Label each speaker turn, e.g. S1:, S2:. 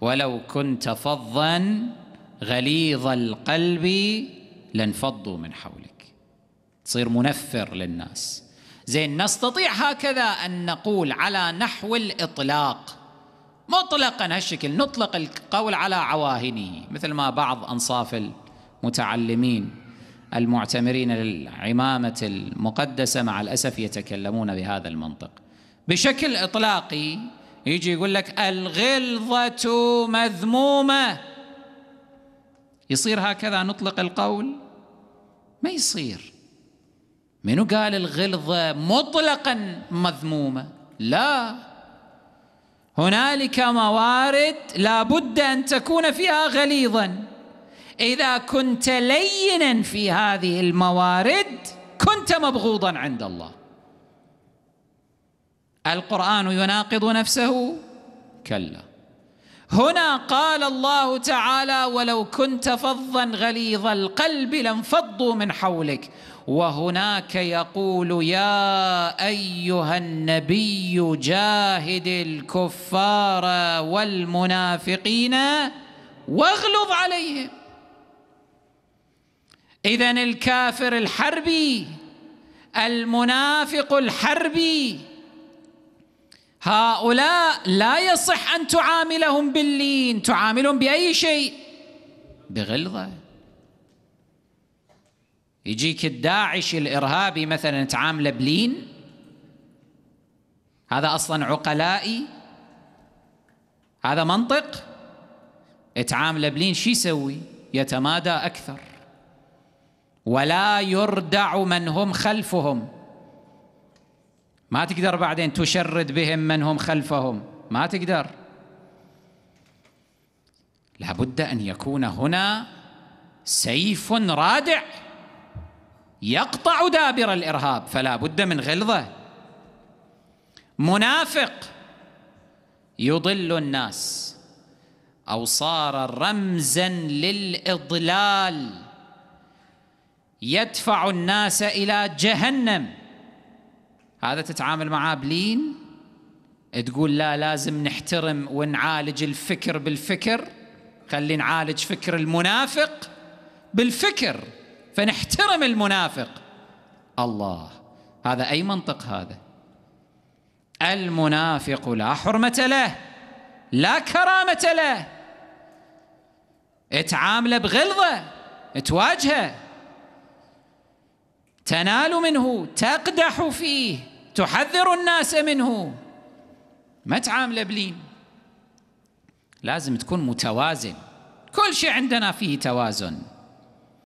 S1: ولو كنت فظا غليظ القلب لانفضوا من حولك تصير منفر للناس زين نستطيع هكذا أن نقول على نحو الإطلاق مطلقا هالشكل نطلق القول على عواهنه مثل ما بعض أنصاف المتعلمين المعتمرين للعمامة المقدسة مع الأسف يتكلمون بهذا المنطق بشكل إطلاقي يجي يقول لك الغلظة مذمومة يصير هكذا نطلق القول ما يصير منو قال الغلظة مطلقا مذمومة لا هنالك موارد لا بد أن تكون فيها غليظا إذا كنت لينا في هذه الموارد كنت مبغوضا عند الله القرآن يناقض نفسه كلا هنا قال الله تعالى ولو كنت فظا غليظ القلب لانفضوا من حولك وهناك يقول يا ايها النبي جاهد الكفار والمنافقين واغلظ عليهم اذا الكافر الحربي المنافق الحربي هؤلاء لا يصح أن تعاملهم باللين تعاملهم بأي شيء بغلظة يجيك الداعش الإرهابي مثلا تعامله بلين هذا أصلا عقلائي هذا منطق تعامله بلين شو يسوي يتمادى أكثر ولا يردع من هم خلفهم ما تقدر بعدين تشرد بهم من هم خلفهم ما تقدر لابد ان يكون هنا سيف رادع يقطع دابر الارهاب فلا بد من غلظه منافق يضل الناس او صار رمزا للاضلال يدفع الناس الى جهنم هذا تتعامل معاه بلين تقول لا لازم نحترم ونعالج الفكر بالفكر خلي نعالج فكر المنافق بالفكر فنحترم المنافق الله هذا اي منطق هذا المنافق لا حرمه له لا كرامه له تعامله بغلظه تواجهه تنال منه تقدح فيه تحذر الناس منه ما تعامله بلين لازم تكون متوازن كل شيء عندنا فيه توازن